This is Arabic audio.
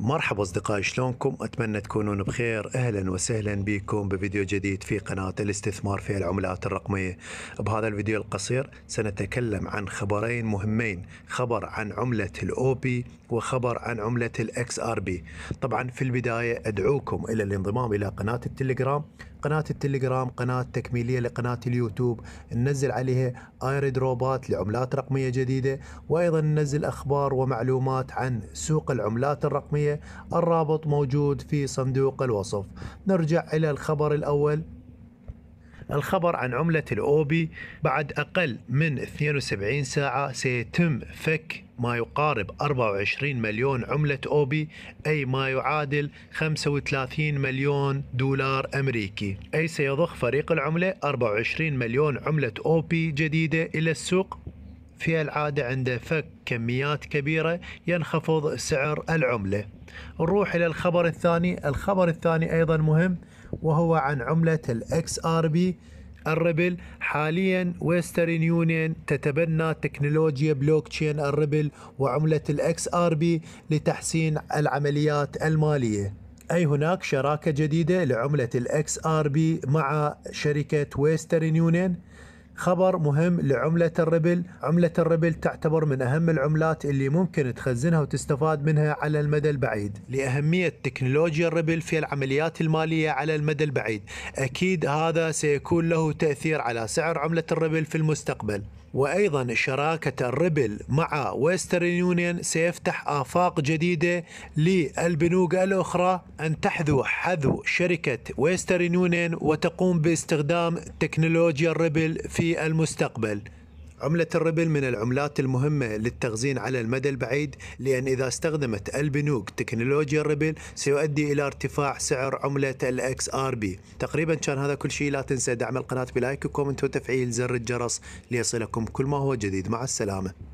مرحبا أصدقائي شلونكم؟ أتمنى تكونون بخير أهلا وسهلا بكم بفيديو جديد في قناة الاستثمار في العملات الرقمية بهذا الفيديو القصير سنتكلم عن خبرين مهمين خبر عن عملة الأوبي وخبر عن عملة الأكس آر بي طبعا في البداية أدعوكم إلى الانضمام إلى قناة التليجرام قناة التليجرام قناة تكميلية لقناة اليوتيوب ننزل عليها ايريد روبات لعملات رقمية جديدة وأيضا ننزل أخبار ومعلومات عن سوق العملات الرقمية الرابط موجود في صندوق الوصف نرجع إلى الخبر الأول الخبر عن عملة الأوبي بعد أقل من 72 ساعة سيتم فك ما يقارب 24 مليون عملة أوبي أي ما يعادل 35 مليون دولار أمريكي أي سيضخ فريق العملة 24 مليون عملة أوبي جديدة إلى السوق في العادة عند فك كميات كبيرة ينخفض سعر العملة نروح إلى الخبر الثاني الخبر الثاني أيضا مهم وهو عن عملة الاكس ار بي الربل حاليا ويسترن يونيون تتبنى تكنولوجيا بلوك تشين الربل وعملة الاكس ار بي لتحسين العمليات المالية أي هناك شراكة جديدة لعملة الاكس ار بي مع شركة ويسترن يونيون خبر مهم لعملة الربل عملة الربل تعتبر من أهم العملات اللي ممكن تخزنها وتستفاد منها على المدى البعيد لأهمية تكنولوجيا الربل في العمليات المالية على المدى البعيد أكيد هذا سيكون له تأثير على سعر عملة الربل في المستقبل وايضا شراكه الربل مع ويسترن يونيون سيفتح افاق جديده للبنوك الاخرى ان تحذو حذو شركه ويسترن يونيون وتقوم باستخدام تكنولوجيا الربل في في المستقبل عملة الربل من العملات المهمة للتخزين على المدى البعيد لأن إذا استخدمت البنوك تكنولوجيا الربل سيؤدي إلى ارتفاع سعر عملة الاكس ار بي تقريبا كان هذا كل شيء لا تنسى دعم القناة بلايك وكومنت وتفعيل زر الجرس ليصلكم كل ما هو جديد مع السلامة